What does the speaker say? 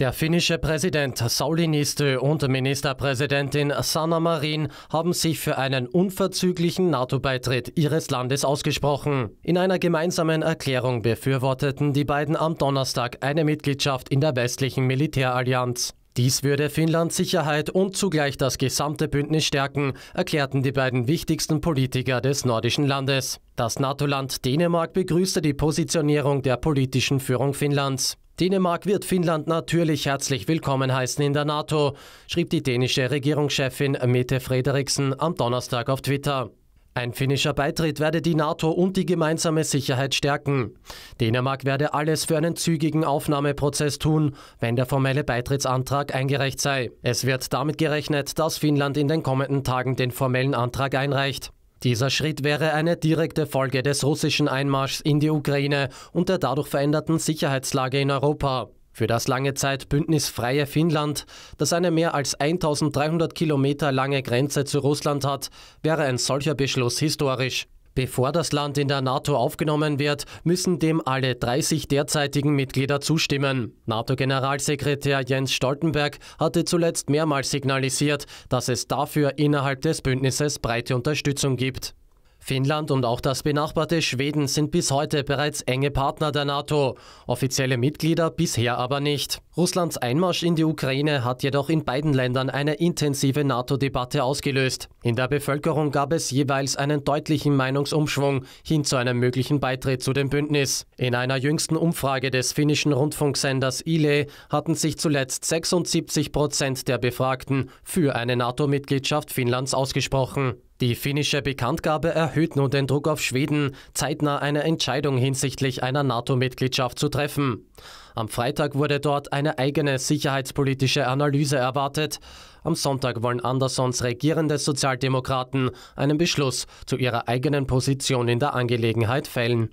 Der finnische Präsident Sauli Niinistö und Ministerpräsidentin Sanna Marin haben sich für einen unverzüglichen NATO-Beitritt ihres Landes ausgesprochen. In einer gemeinsamen Erklärung befürworteten die beiden am Donnerstag eine Mitgliedschaft in der westlichen Militärallianz. Dies würde Finnlands Sicherheit und zugleich das gesamte Bündnis stärken, erklärten die beiden wichtigsten Politiker des nordischen Landes. Das NATO-Land Dänemark begrüßte die Positionierung der politischen Führung Finnlands. Dänemark wird Finnland natürlich herzlich willkommen heißen in der NATO, schrieb die dänische Regierungschefin Mette Frederiksen am Donnerstag auf Twitter. Ein finnischer Beitritt werde die NATO und die gemeinsame Sicherheit stärken. Dänemark werde alles für einen zügigen Aufnahmeprozess tun, wenn der formelle Beitrittsantrag eingereicht sei. Es wird damit gerechnet, dass Finnland in den kommenden Tagen den formellen Antrag einreicht. Dieser Schritt wäre eine direkte Folge des russischen Einmarschs in die Ukraine und der dadurch veränderten Sicherheitslage in Europa. Für das lange Zeit bündnisfreie Finnland, das eine mehr als 1300 Kilometer lange Grenze zu Russland hat, wäre ein solcher Beschluss historisch. Bevor das Land in der NATO aufgenommen wird, müssen dem alle 30 derzeitigen Mitglieder zustimmen. NATO-Generalsekretär Jens Stoltenberg hatte zuletzt mehrmals signalisiert, dass es dafür innerhalb des Bündnisses breite Unterstützung gibt. Finnland und auch das benachbarte Schweden sind bis heute bereits enge Partner der NATO, offizielle Mitglieder bisher aber nicht. Russlands Einmarsch in die Ukraine hat jedoch in beiden Ländern eine intensive NATO-Debatte ausgelöst. In der Bevölkerung gab es jeweils einen deutlichen Meinungsumschwung hin zu einem möglichen Beitritt zu dem Bündnis. In einer jüngsten Umfrage des finnischen Rundfunksenders ILE hatten sich zuletzt 76 Prozent der Befragten für eine NATO-Mitgliedschaft Finnlands ausgesprochen. Die finnische Bekanntgabe erhöht nun den Druck auf Schweden, zeitnah eine Entscheidung hinsichtlich einer NATO-Mitgliedschaft zu treffen. Am Freitag wurde dort eine eine eigene sicherheitspolitische Analyse erwartet. Am Sonntag wollen Andersons regierende Sozialdemokraten einen Beschluss zu ihrer eigenen Position in der Angelegenheit fällen.